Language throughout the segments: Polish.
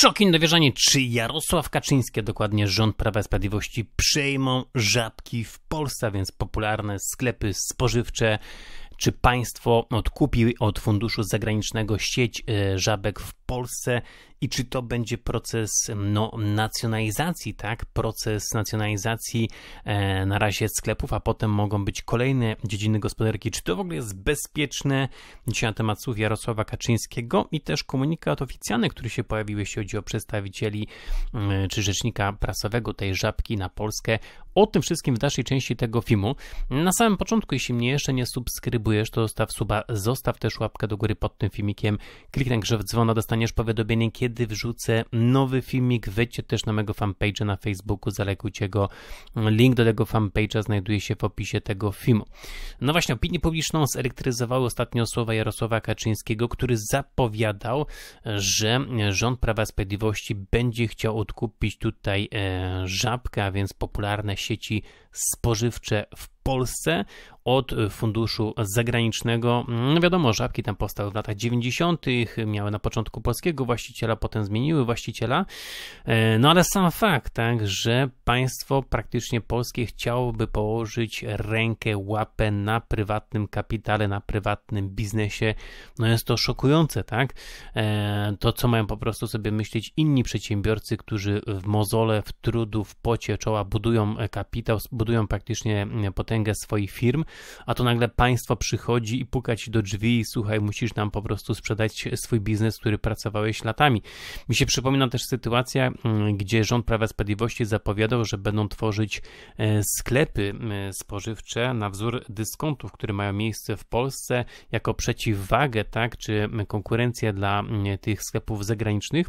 Szok dowierzanie, czy Jarosław Kaczyński, dokładnie rząd Prawa i Sprawiedliwości, przejmą żabki w Polsce, a więc popularne sklepy spożywcze. Czy państwo odkupi od funduszu zagranicznego sieć e, żabek w Polsce i czy to będzie proces no, nacjonalizacji, tak? Proces nacjonalizacji e, na razie sklepów, a potem mogą być kolejne dziedziny gospodarki. Czy to w ogóle jest bezpieczne? Dzisiaj na temat słów Jarosława Kaczyńskiego i też komunikat oficjalny, który się pojawił, jeśli chodzi o przedstawicieli e, czy rzecznika prasowego tej żabki na Polskę. O tym wszystkim w dalszej części tego filmu. Na samym początku, jeśli mnie jeszcze nie subskrybujesz, to zostaw suba, zostaw też łapkę do góry pod tym filmikiem, kliknij grze w dzwona, dostanie również powiadomienie, kiedy wrzucę nowy filmik. Wejdźcie też na mojego fanpage'a na Facebooku, zalekujcie go. Link do tego fanpage'a znajduje się w opisie tego filmu. No właśnie, opinię publiczną zelektryzowały ostatnio słowa Jarosława Kaczyńskiego, który zapowiadał, że rząd Prawa Sprawiedliwości będzie chciał odkupić tutaj e, żabkę, a więc popularne sieci spożywcze w Polsce od e, funduszu zagranicznego. Mm, no wiadomo, żabki tam powstały w latach 90., miały na początku polskiego właściciela, potem zmieniły właściciela. E, no ale sam fakt, tak, że państwo praktycznie polskie chciałoby położyć rękę, łapę na prywatnym kapitale, na prywatnym biznesie, no jest to szokujące, tak? E, to, co mają po prostu sobie myśleć inni przedsiębiorcy, którzy w mozole, w trudu, w pocie czoła budują kapitał, budują praktycznie mm, potęgę swoich firm, a to nagle państwo przychodzi i puka ci do drzwi i słuchaj, musisz nam po prostu sprzedać swój biznes, który pracowałeś latami. Mi się przypomina też sytuacja, mm, gdzie rząd Prawa Sprawiedliwości zapowiadał, że będą tworzyć e, sklepy mm, spożywcze na wzór dyskontów, które mają miejsce w Polsce jako przeciwwagę, tak, czy konkurencję dla tych sklepów zagranicznych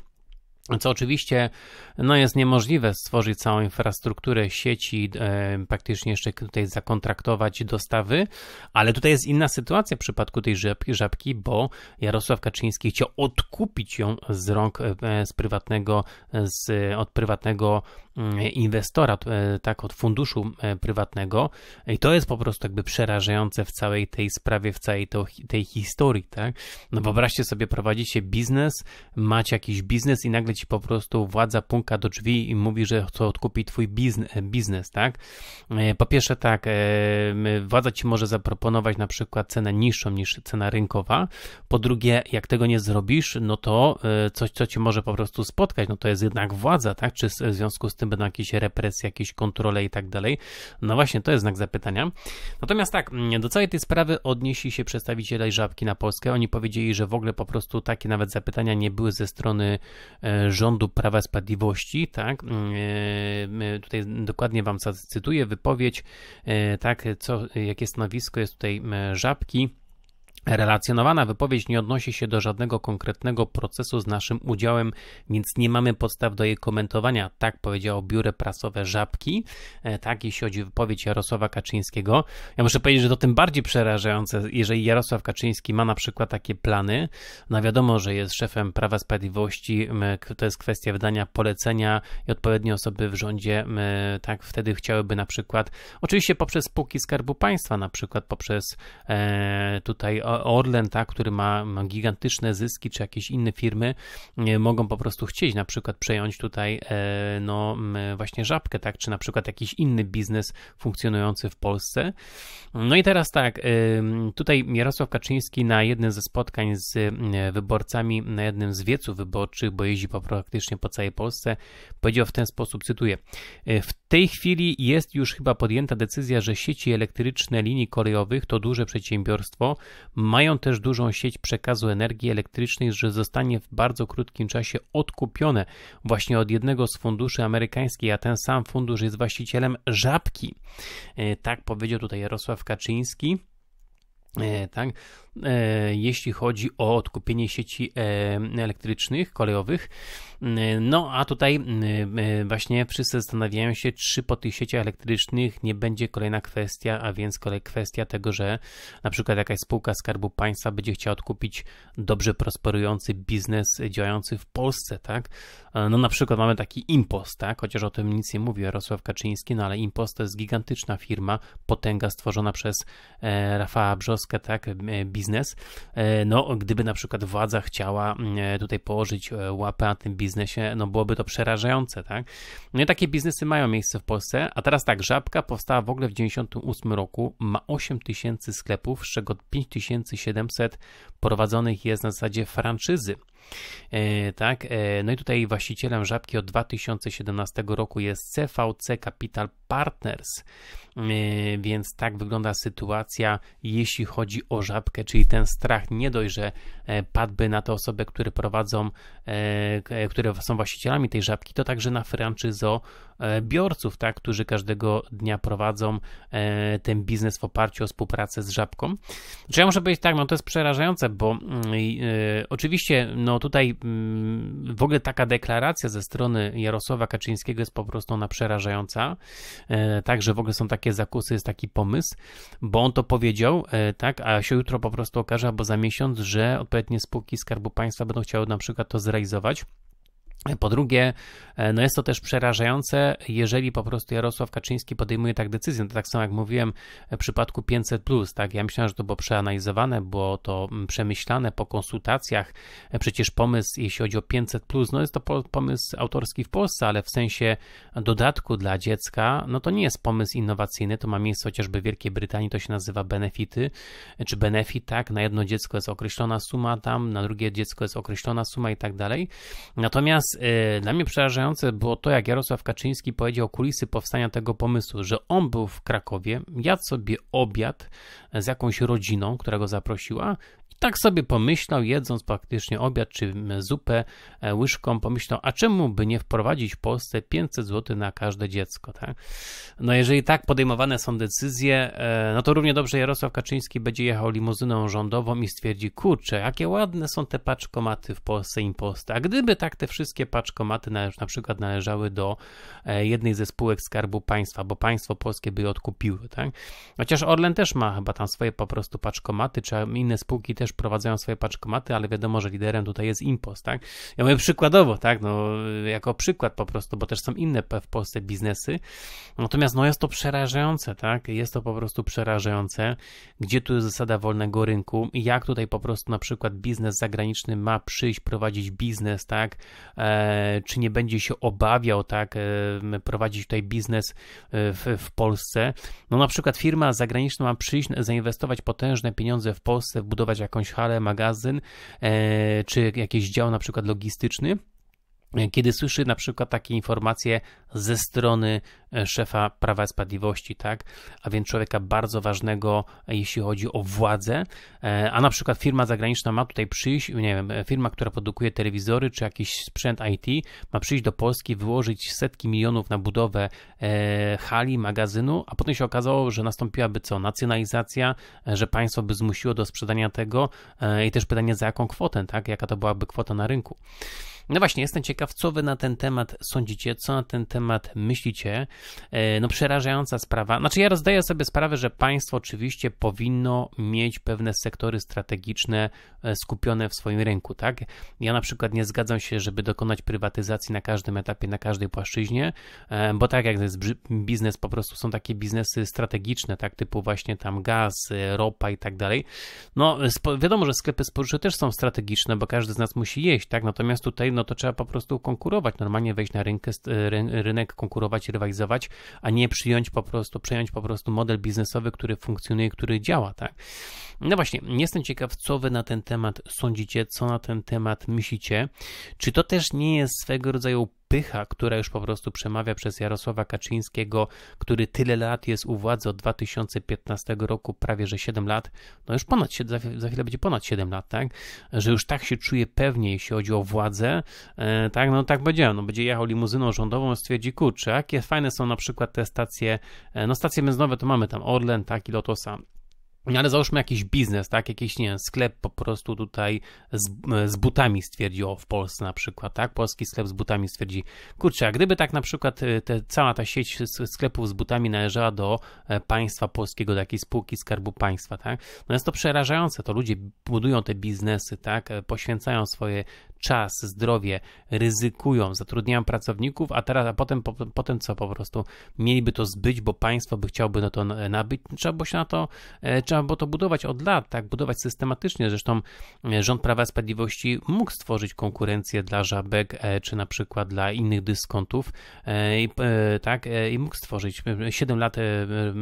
co oczywiście no jest niemożliwe stworzyć całą infrastrukturę sieci, e, praktycznie jeszcze tutaj zakontraktować dostawy, ale tutaj jest inna sytuacja w przypadku tej żabki, bo Jarosław Kaczyński chciał odkupić ją z rąk e, z prywatnego, z, od prywatnego mm, inwestora, e, tak od funduszu prywatnego i to jest po prostu jakby przerażające w całej tej sprawie, w całej to, tej historii, tak? No wyobraźcie sobie, prowadzicie biznes, macie jakiś biznes i nagle ci ci po prostu władza punka do drzwi i mówi, że chce odkupić twój biznes, biznes tak? E, po pierwsze tak, e, władza ci może zaproponować na przykład cenę niższą niż cena rynkowa. Po drugie, jak tego nie zrobisz, no to e, coś, co ci może po prostu spotkać, no to jest jednak władza, tak? Czy w związku z tym będą jakieś represje, jakieś kontrole i tak dalej? No właśnie, to jest znak zapytania. Natomiast tak, do całej tej sprawy odnieśli się przedstawiciele Żabki na Polskę. Oni powiedzieli, że w ogóle po prostu takie nawet zapytania nie były ze strony rządu Prawa Sprawiedliwości, tak, mm, e, tutaj dokładnie wam cytuję wypowiedź, e, tak, co, jakie stanowisko jest tutaj Żabki, Relacjonowana wypowiedź nie odnosi się do żadnego konkretnego procesu z naszym udziałem, więc nie mamy podstaw do jej komentowania. Tak powiedziało biuro prasowe Żabki, e, tak jeśli chodzi o wypowiedź Jarosława Kaczyńskiego. Ja muszę powiedzieć, że to tym bardziej przerażające, jeżeli Jarosław Kaczyński ma na przykład takie plany. No wiadomo, że jest szefem Prawa Sprawiedliwości, to jest kwestia wydania polecenia i odpowiednie osoby w rządzie tak wtedy chciałyby na przykład, oczywiście poprzez spółki Skarbu Państwa, na przykład poprzez e, tutaj Orlen, tak, który ma, ma gigantyczne zyski, czy jakieś inne firmy e, mogą po prostu chcieć na przykład przejąć tutaj e, no właśnie żabkę, tak, czy na przykład jakiś inny biznes funkcjonujący w Polsce. No i teraz tak, e, tutaj Jarosław Kaczyński na jednym ze spotkań z wyborcami, na jednym z wieców wyborczych, bo jeździ po, praktycznie po całej Polsce, powiedział w ten sposób, cytuję, w tej chwili jest już chyba podjęta decyzja, że sieci elektryczne linii kolejowych to duże przedsiębiorstwo, mają też dużą sieć przekazu energii elektrycznej, że zostanie w bardzo krótkim czasie odkupione właśnie od jednego z funduszy amerykańskich, a ten sam fundusz jest właścicielem Żabki. E, tak powiedział tutaj Jarosław Kaczyński. E, tak, E, jeśli chodzi o odkupienie sieci e, elektrycznych, kolejowych. E, no a tutaj właśnie wszyscy zastanawiają się, czy po tych sieciach elektrycznych nie będzie kolejna kwestia, a więc kolejna kwestia tego, że na przykład jakaś spółka Skarbu Państwa będzie chciała odkupić dobrze prosperujący biznes działający w Polsce, tak? No na przykład mamy taki Impost, tak? Chociaż o tym nic nie mówi Jarosław Kaczyński, no ale Impost to jest gigantyczna firma, potęga stworzona przez Rafała Brzoskę, tak? Biznes biznes. E, no, gdyby na przykład władza chciała mm, e, tutaj położyć e, łapę na tym biznesie, no byłoby to przerażające, tak? No i takie biznesy mają miejsce w Polsce, a teraz tak, Żabka powstała w ogóle w 98 roku, ma 8 tysięcy sklepów, z czego 5700 prowadzonych jest na zasadzie franczyzy. E, tak, e, no i tutaj właścicielem Żabki od 2017 roku jest CVC Capital Partners. E, więc tak wygląda sytuacja, jeśli chodzi o żabkę, czyli ten strach nie dość, że padłby na te osoby, które prowadzą, które są właścicielami tej żabki, to także na franczyzo E, biorców, tak, którzy każdego dnia prowadzą e, ten biznes w oparciu o współpracę z żabką. Czy znaczy, ja muszę powiedzieć tak, no to jest przerażające, bo mm, e, oczywiście no tutaj mm, w ogóle taka deklaracja ze strony Jarosława Kaczyńskiego jest po prostu ona przerażająca. Także w ogóle są takie zakusy, jest taki pomysł, bo on to powiedział, tak, a się jutro po prostu okaże, albo za miesiąc, że odpowiednie spółki Skarbu Państwa będą chciały na przykład to zrealizować. Po drugie, e, no jest to też przerażające, jeżeli po prostu Jarosław Kaczyński podejmuje tak decyzję. To no tak samo jak mówiłem w przypadku 500, tak? Ja myślałem, że to było przeanalizowane, było to mm, przemyślane po konsultacjach. E, przecież pomysł, jeśli chodzi o 500, no jest to pomysł autorski w Polsce, ale w sensie dodatku dla dziecka, no to nie jest pomysł innowacyjny. To ma miejsce chociażby w Wielkiej Brytanii, to się nazywa benefity, e, czy benefit, tak? Na jedno dziecko jest określona suma tam, na drugie dziecko jest określona suma i tak dalej. Natomiast Y, dla mnie przerażające było to, jak Jarosław Kaczyński powiedział kulisy powstania tego pomysłu, że on był w Krakowie, jadł sobie obiad z jakąś rodziną, która go zaprosiła tak sobie pomyślał, jedząc praktycznie obiad czy zupę e, łyżką, pomyślał, a czemu by nie wprowadzić w Polsce 500 zł na każde dziecko, tak? No jeżeli tak podejmowane są decyzje, e, no to równie dobrze Jarosław Kaczyński będzie jechał limuzyną rządową i stwierdzi, kurczę, jakie ładne są te paczkomaty w Polsce Imposta. A gdyby tak te wszystkie paczkomaty na, na przykład należały do e, jednej ze spółek Skarbu Państwa, bo państwo polskie by je odkupiły, tak? Chociaż Orlen też ma chyba tam swoje po prostu paczkomaty, czy inne spółki też też prowadzają swoje paczkomaty, ale wiadomo, że liderem tutaj jest Impost, tak? Ja mówię przykładowo, tak? No, jako przykład po prostu, bo też są inne w Polsce biznesy. Natomiast no jest to przerażające, tak? Jest to po prostu przerażające, gdzie tu jest zasada wolnego rynku i jak tutaj po prostu na przykład biznes zagraniczny ma przyjść, prowadzić biznes, tak? E, czy nie będzie się obawiał, tak? E, prowadzić tutaj biznes e, w, w Polsce. No na przykład firma zagraniczna ma przyjść, zainwestować potężne pieniądze w Polsce, wbudować jakąś jakąś halę, magazyn, e, czy jakiś dział na przykład logistyczny, kiedy słyszy na przykład takie informacje ze strony e, szefa Prawa i Sprawiedliwości, tak? A więc człowieka bardzo ważnego, e, jeśli chodzi o władzę, e, a na przykład firma zagraniczna ma tutaj przyjść, nie wiem, firma, która produkuje telewizory czy jakiś sprzęt IT, ma przyjść do Polski, wyłożyć setki milionów na budowę hali, magazynu, a potem się okazało, że nastąpiłaby co? Nacjonalizacja, że państwo by zmusiło do sprzedania tego i też pytanie za jaką kwotę, tak? Jaka to byłaby kwota na rynku. No właśnie, jestem ciekaw, co wy na ten temat sądzicie, co na ten temat myślicie. E, no przerażająca sprawa. Znaczy ja rozdaję sobie sprawę, że państwo oczywiście powinno mieć pewne sektory strategiczne e, skupione w swoim rynku, tak? Ja na przykład nie zgadzam się, żeby dokonać prywatyzacji na każdym etapie, na każdej płaszczyźnie, e, bo tak jak to jest biznes, po prostu są takie biznesy strategiczne, tak? Typu właśnie tam gaz, ropa i tak dalej. No wiadomo, że sklepy spożywcze też są strategiczne, bo każdy z nas musi jeść, tak? Natomiast tutaj dalej, no to trzeba po prostu konkurować, normalnie wejść na rynkę, y, rynek, konkurować, rywalizować, a nie przyjąć po prostu, przejąć po prostu model biznesowy, który funkcjonuje, który działa, tak? No właśnie, jestem ciekaw, co wy na ten temat sądzicie, co na ten temat myślicie. Czy to też nie jest swego rodzaju pycha, która już po prostu przemawia przez Jarosława Kaczyńskiego, który tyle lat jest u władzy od 2015 roku, prawie że 7 lat, no już ponad, za chwilę będzie ponad 7 lat, tak? Że już tak się czuje pewnie, jeśli chodzi o władzę, e, tak? No tak będzie, no będzie jechał limuzyną rządową, stwierdzi, kurczę, jakie fajne są na przykład te stacje, e, no stacje benzynowe to mamy tam Orlen, tak, i Lotosa, no ale załóżmy jakiś biznes, tak? Jakiś, nie wiem, sklep po prostu tutaj z, z butami stwierdził w Polsce na przykład, tak? Polski sklep z butami stwierdzi, kurczę, a gdyby tak na przykład y, te, cała ta sieć sklepów z butami należała do e, państwa polskiego, do jakiejś spółki Skarbu Państwa, tak? No jest to przerażające, to ludzie budują te biznesy, tak? E, poświęcają swoje czas, zdrowie, ryzykują, zatrudniają pracowników, a teraz, a potem, po, potem co po prostu mieliby to zbyć, bo państwo by chciałoby no to nabyć. Trzeba było się na to, e, trzeba było to budować od lat, tak, budować systematycznie. Zresztą e, rząd Prawa Sprawiedliwości mógł stworzyć konkurencję dla żabek, e, czy na przykład dla innych dyskontów, tak, i mógł stworzyć. 7 lat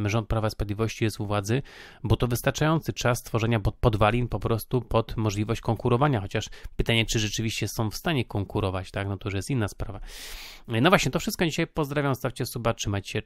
rząd Prawa Sprawiedliwości jest u władzy, bo to wystarczający czas tworzenia podwalin po prostu pod możliwość konkurowania, chociaż pytanie, czy rzeczywiście oczywiście są w stanie konkurować, tak, no to już jest inna sprawa. No właśnie, to wszystko dzisiaj. Pozdrawiam, stawcie suba, trzymajcie się,